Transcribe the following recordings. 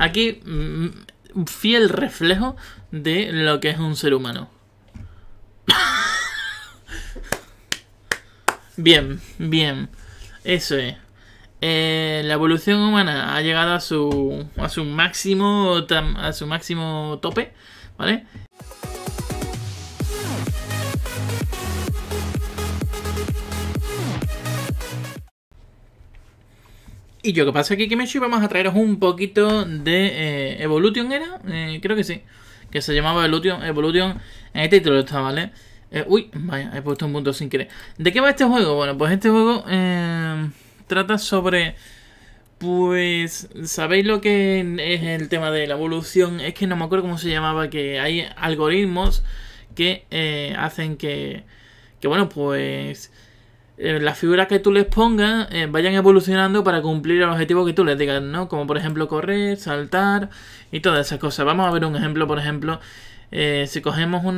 Aquí, un mm, fiel reflejo de lo que es un ser humano. bien, bien. Eso es. Eh, la evolución humana ha llegado a su, a su máximo a su máximo tope, ¿vale? Y yo que pasa aquí, y vamos a traeros un poquito de eh, Evolution, ¿era? Eh, creo que sí. Que se llamaba Evolution, Evolution en el título está, ¿vale? Eh, uy, vaya, he puesto un punto sin querer. ¿De qué va este juego? Bueno, pues este juego em, trata sobre... Pues, ¿sabéis lo que es el tema de la evolución? Es que no me acuerdo cómo se llamaba, que hay algoritmos que hacen que, que, bueno, pues eh, las figuras que tú les pongas eh, vayan evolucionando para cumplir el objetivo que tú les digas, ¿no? Como por ejemplo correr, saltar y todas esas cosas. Vamos a ver un ejemplo, por ejemplo, eh, si cogemos mm,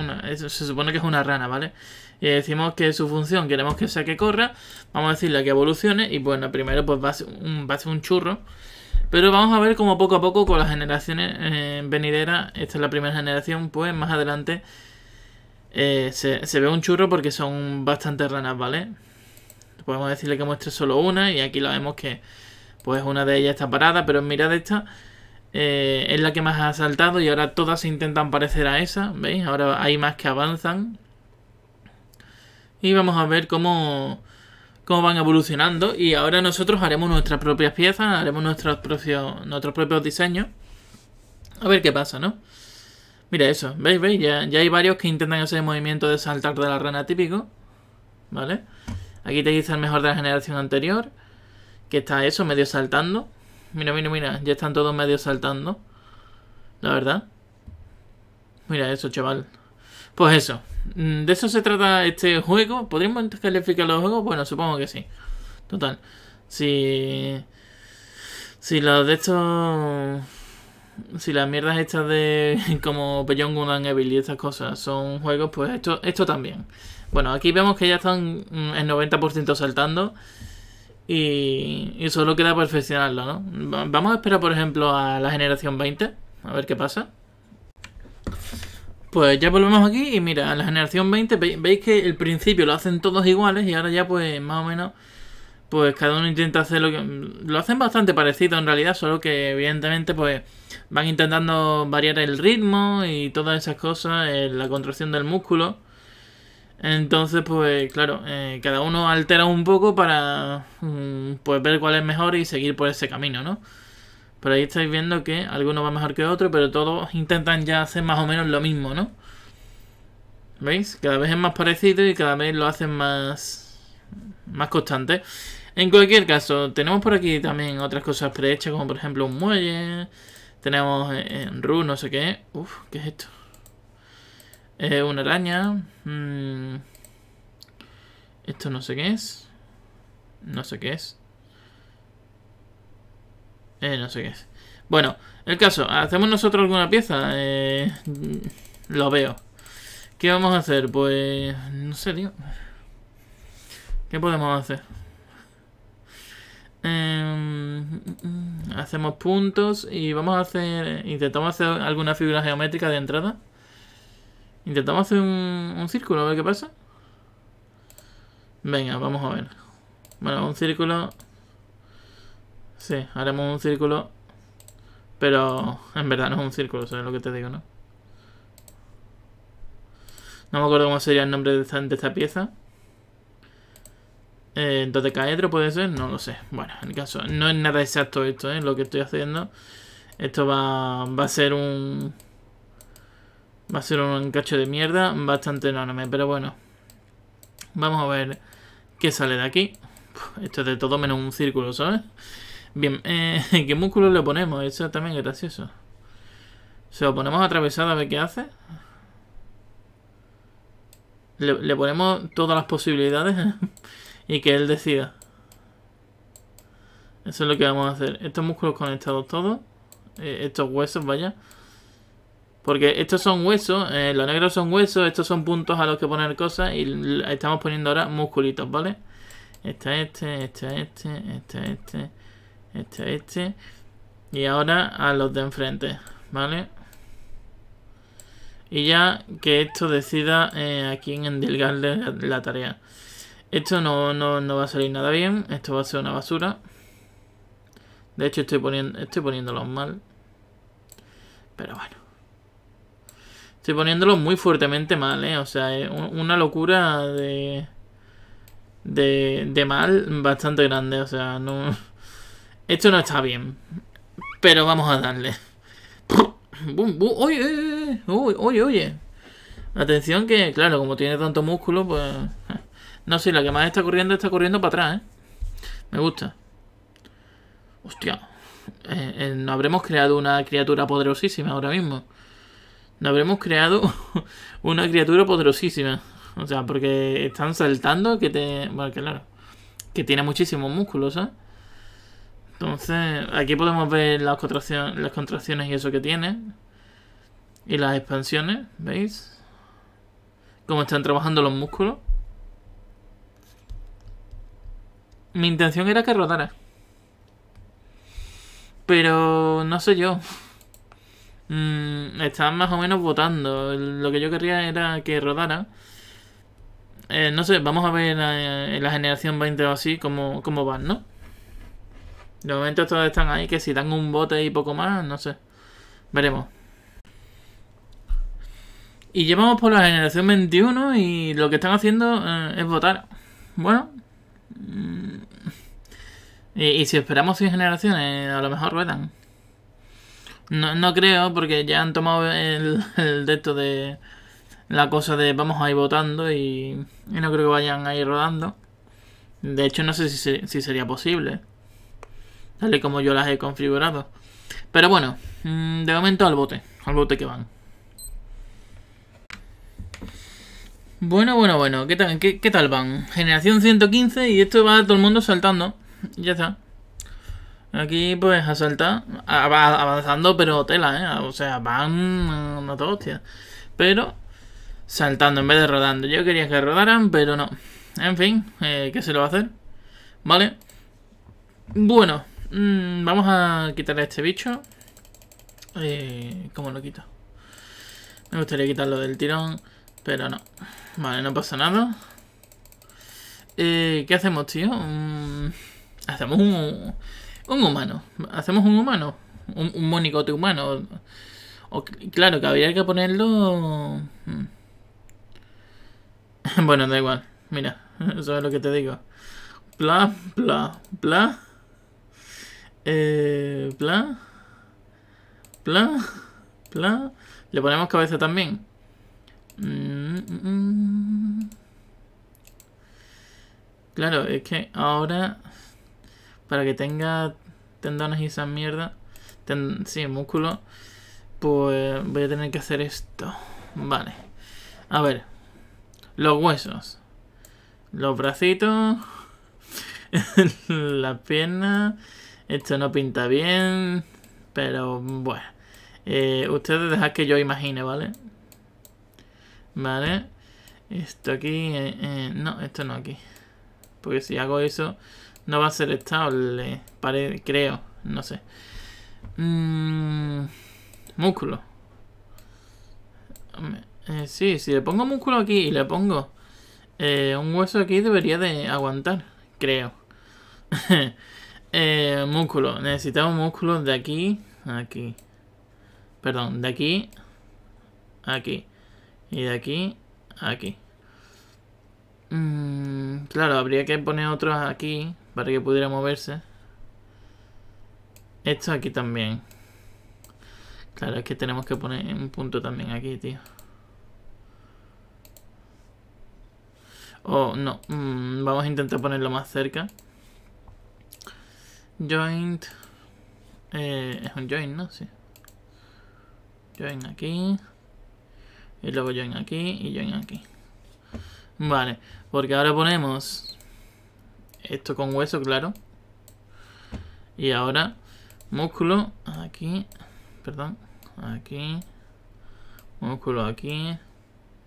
una... eso se supone que es una rana, ¿vale? Y decimos que su función queremos que sea que corra, vamos a decirle que evolucione y bueno, primero pues va a un, va a ser un churro. Pero vamos a ver cómo poco a poco con las generaciones venideras, esta es la primera generación, pues más adelante eh, se, ve un churro porque son bastante ranas, ¿vale? Podemos decirle que muestre solo una y aquí la vemos que pues una de ellas está parada, pero mirad esta, eh, es la que más ha saltado y ahora todas intentan parecer a esa, ¿veis? Ahora hay más que avanzan. Y vamos a ver cómo, cómo van evolucionando y ahora nosotros haremos nuestras propias piezas, haremos nuestros propios diseños. A ver qué pasa, ¿no? Mira eso, veis, veis, ya, ya hay varios que intentan el movimiento de saltar de la rana típico. ¿Vale? Aquí te dice el mejor de la generación anterior. Que está eso, medio saltando. Mira, mira, mira, ya están todos medio saltando. La verdad. Mira eso, chaval. Pues eso. Mm, ¿De eso se trata este juego? ¿Podríamos calificar los juegos? Bueno, supongo que sí. Total. Si... Si los de estos si las mierdas estas de como Beyond Good and Evil y estas cosas son juegos, pues esto, esto también. Bueno, aquí vemos que ya están mm, el 90% saltando y, y solo queda perfeccionarlo, ¿no? Vamos a esperar, por ejemplo, a la generación 20, a ver qué pasa. Pues ya volvemos aquí y mira, a la generación 20 veis que el principio lo hacen todos iguales y ahora ya pues más o menos pues cada uno intenta hacer lo que... Lo hacen bastante parecido en realidad, solo que evidentemente pues van intentando variar el ritmo y todas esas cosas, la contracción del músculo. Entonces pues claro, eh, cada uno altera un poco para mm, pues ver cuál es mejor y seguir por ese camino, ¿no? Pero ahí estáis viendo que alguno va mejor que otro, pero todos intentan ya hacer más o menos lo mismo, ¿no? ¿Veis? Cada vez es más parecido y cada vez lo hacen más, más constante. En cualquier caso, tenemos por aquí también otras cosas prehechas, como por ejemplo un muelle. Tenemos eh, en Ru, no sé qué. Uf, ¿qué es esto? Eh, una araña. Mm. Esto no sé qué es. No sé qué es. Eh, no sé qué es. Bueno, el caso, ¿hacemos nosotros alguna pieza? lo veo. ¿Qué vamos a hacer? Pues... No sé, tío. ¿Qué podemos hacer? Em, hacemos puntos y vamos a hacer... Intentamos hacer alguna figura geométrica de entrada. Intentamos hacer un, círculo, a ver qué pasa. Venga, vamos a ver. Bueno, un círculo... Sí, haremos un círculo. Pero en verdad no es un círculo, eso es lo que te digo, ¿no? No me acuerdo cómo sería el nombre de esta pieza. Eh, ¿Entonces caedro puede ser, no lo sé. Bueno, en el caso, no es nada exacto esto, ¿eh? Lo que estoy haciendo. Esto va, a ser un... Va a ser un cacho de mierda bastante enorme, pero bueno. Vamos a ver qué sale de aquí. esto es de todo menos un círculo, ¿sabes? Bien, eh, ¿qué músculo le ponemos? Eso también es gracioso. Se lo ponemos atravesado a ver qué hace. Le, le ponemos todas las posibilidades. y que él decida. Eso es lo que vamos a hacer. Estos músculos conectados todos. Eh, estos huesos, vaya. Porque estos son huesos, eh, los negros son huesos, estos son puntos a los que poner cosas y estamos poniendo ahora musculitos, ¿vale? Está este, está este, está este, está este. Y ahora a los de enfrente, ¿vale? Y ya que esto decida eh, a quién endilgarle la, la tarea. Esto no, no, no va a salir nada bien. Esto va a ser una basura. De hecho, estoy, poniéndolos mal. Pero bueno. Estoy poniéndolos muy fuertemente mal, ¿eh? O sea, es una locura de, de, de mal bastante grande. O sea, no... Esto no está bien. Pero vamos a darle. Oye, oye, oye. Atención que, claro, como tiene tanto músculo, pues... No, sé, la que más está corriendo está corriendo para atrás, ¿eh? Me gusta. Hostia. Eh, eh, no habremos creado una criatura poderosísima ahora mismo. No habremos creado una criatura poderosísima. O sea, porque están saltando que te... Bueno, claro. Que tiene muchísimos músculos, ¿sabes? Entonces, aquí podemos ver las contracciones, las contracciones y eso que tiene. Y las expansiones, ¿veis? Cómo están trabajando los músculos. Mi intención era que rodara. Pero no sé yo. Mm, están más o menos votando. Lo que yo querría era que rodara. Eh, no sé, vamos a ver eh, en la generación 20 o así cómo, cómo van, ¿no? De momento todos están ahí, que si dan un bote y poco más, no sé. Veremos. Y llevamos por la generación 21 y lo que están haciendo eh, es votar. Bueno, y, si esperamos 100 generaciones, a lo mejor ruedan. No, no creo, porque ya han tomado el, el de de la cosa de vamos a ir votando y, no creo que vayan a ir rodando. De hecho, no sé si, si sería posible, Dale como yo las he configurado. Pero bueno, mm, de momento al bote, al bote que van. Bueno, bueno, bueno, ¿qué tal, qué tal van? Generación 115 y esto va todo el mundo saltando. Ya está. Aquí, pues, a Va Avanzando, pero tela, ¿eh? O sea, van una mm, hostia. Pero saltando en vez de rodando. Yo quería que rodaran, pero no. En fin, eh, ¿qué se lo va a hacer? Vale. Bueno, mm, vamos a quitar a este bicho. Eh, ¿Cómo lo quito? Me gustaría quitarlo del tirón, pero no. Vale, no pasa nada. Eh, ¿Qué hacemos, tío? Mm, Hacemos un, un humano. Hacemos un humano. Un, un monicote humano. claro, que habría que ponerlo. Hmm. Bueno, da igual. Mira, eso es lo que te digo. Bla, bla, bla. Eh, bla. Bla. Bla. Le ponemos cabeza también. Mm, mm, mm. Claro, es que ahora para que tenga tendones y esa mierda, sí, músculo, pues voy a tener que hacer esto. Vale. A ver. Los huesos. Los bracitos. las piernas. Esto no pinta bien. Pero bueno. Eh, ustedes dejan que yo imagine, ¿vale? Vale. Esto aquí. Eh, eh, no, esto no aquí. Porque si hago eso, no va a ser estable, creo. No sé. Mm, músculo. Mm, eh, sí, si le pongo músculo aquí y le pongo eh, un hueso aquí debería de aguantar, creo. Eh, músculo. Necesitamos músculo de aquí a aquí. Perdón, de aquí aquí. Y de aquí aquí. Mm, claro, habría que poner otros aquí para que pudiera moverse. Esto aquí también. Claro, es que tenemos que poner un punto también aquí, tío. Oh, no. Mm, vamos a intentar ponerlo más cerca. Joint. Eh, es un joint, ¿no? Sí. Join aquí. Y luego join aquí y join aquí. Vale, porque ahora ponemos esto con hueso, claro. Y ahora músculo aquí, perdón, aquí, músculo aquí,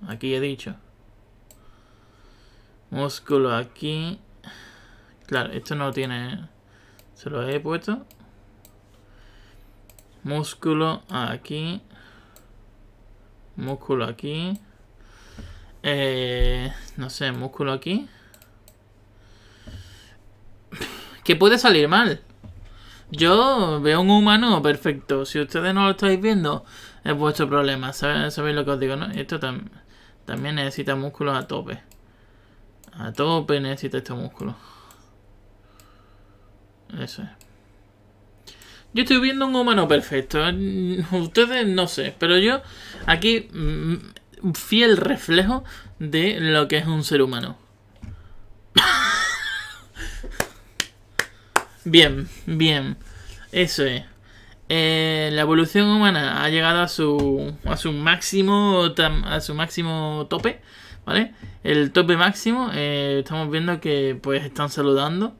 aquí he dicho. Músculo aquí. Claro, esto no tiene... ¿eh? Se lo he puesto. Músculo aquí. Músculo aquí. Eh, no sé, músculo aquí. que puede salir mal. Yo veo un humano perfecto. Si ustedes no lo estáis viendo, es vuestro problema. ¿Sabéis, lo que os digo? ¿no? Esto también necesita músculos a tope. A tope necesita este músculo. Eso es. Yo estoy viendo un humano perfecto. Ustedes no sé. Pero yo aquí... Mm, fiel reflejo de lo que es un ser humano. Bien, bien. Eso es. Eh, la evolución humana ha llegado a su, a su máximo a su máximo tope, ¿vale? El tope máximo, eh, estamos viendo que pues están saludando.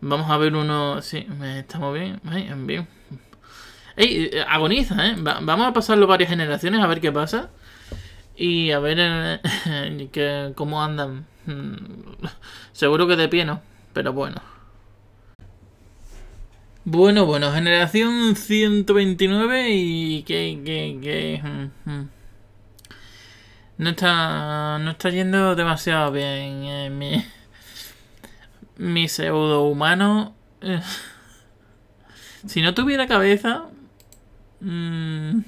Vamos a ver uno, sí, eh, estamos bien, bien. Ey, agoniza, ¿eh? vamos a pasarlo varias generaciones a ver qué pasa. Y a ver cómo andan. Mm, seguro que de pie no, pero bueno. Bueno, bueno, generación 129 y que, que, que... Mm, mm. No está, no está yendo demasiado bien eh, mi, mi pseudo humano. si no tuviera cabeza... Mm,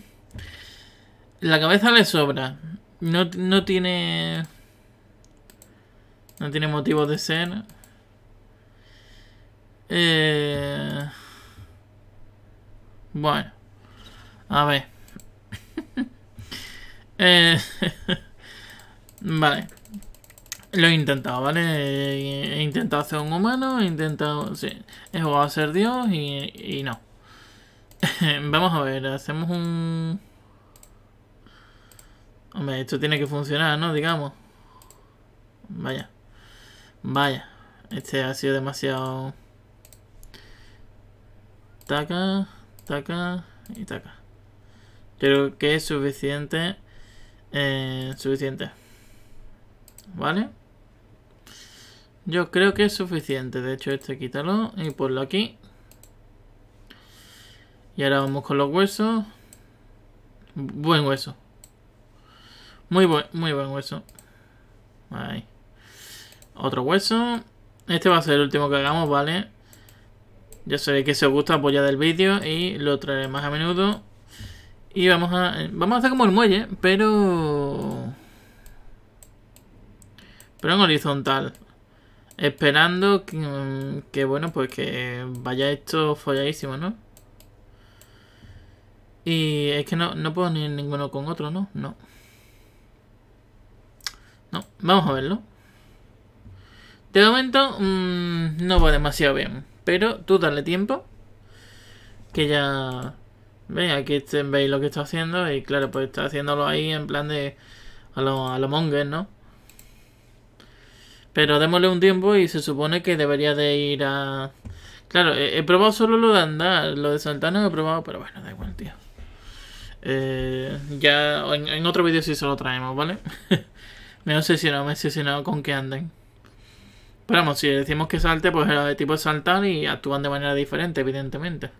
la cabeza le sobra. No, no tiene... No tiene motivo de ser. Eh, bueno, a ver. Eh, vale. Lo he intentado, ¿vale? He intentado hacer un humano, he intentado... Sí, he jugado a ser Dios y, y no. Vamos a ver, hacemos un... Hombre, esto tiene que funcionar, ¿no? Digamos. Vaya. Vaya. Este ha sido demasiado... Taca. Taca y taca. Creo que es suficiente. Eh, suficiente. ¿Vale? Yo creo que es suficiente. De hecho, este quítalo y ponlo aquí. Y ahora vamos con los huesos. Buen hueso. Muy buen, muy buen hueso. Ahí. Otro hueso. Este va a ser el último que hagamos, ¿vale? Ya sé que si os gusta apoyar el vídeo y lo traeré más a menudo. Y vamos a, eh, vamos a hacer como el muelle, pero... Pero en horizontal. Esperando mm, que, bueno, pues que vaya esto folladísimo, ¿no? Y es que no, no puedo ni ninguno con otro, ¿no? No. No, vamos a verlo. De momento, mm, no va demasiado bien. Pero tú dale tiempo. Que ya... Ve, aquí este, veis lo que está haciendo. Y claro, pues está haciéndolo ahí en plan de... A los a lo mongers, ¿no? Pero démosle un tiempo y se supone que debería de ir a... Claro, he, probado solo lo de andar. Lo de saltar no he probado, pero bueno, da igual, tío. Eh, ya en, en, otro vídeo sí se lo traemos, ¿vale? me he obsesionado, me he obsesionado con que anden. Pero vamos, si decimos que salte, pues el tipo saltar y actúan de manera diferente, evidentemente.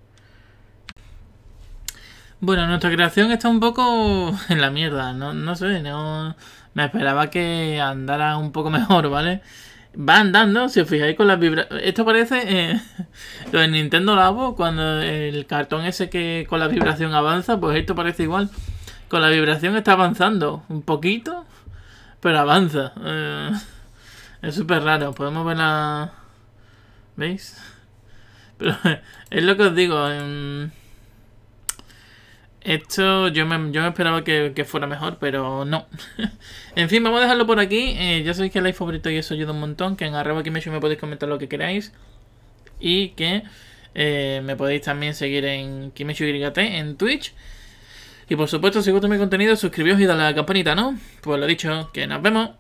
Bueno, nuestra creación está un poco en la mierda, no, no sé, no... Me esperaba que andara un poco mejor, ¿vale? Va andando, si os fijáis con las vibraciones... Esto parece eh, lo de Nintendo Labo, cuando el cartón ese que con la vibración avanza, pues esto parece igual. Con la vibración está avanzando un poquito, pero avanza. Eh... Es súper raro. Podemos verla. ¿Veis? Pero es lo que os digo. Em, esto yo me, yo esperaba que, fuera mejor, pero no. en fin, vamos a dejarlo por aquí. Eh, ya sabéis que el like favorito y eso ayuda un montón. Que en arroba aquí me podéis comentar lo que queráis. Y que eh, me podéis también seguir en YT en Twitch. Y por supuesto, si os gusta mi contenido, suscribíos y dale a la campanita, ¿no? Pues lo dicho, que nos vemos.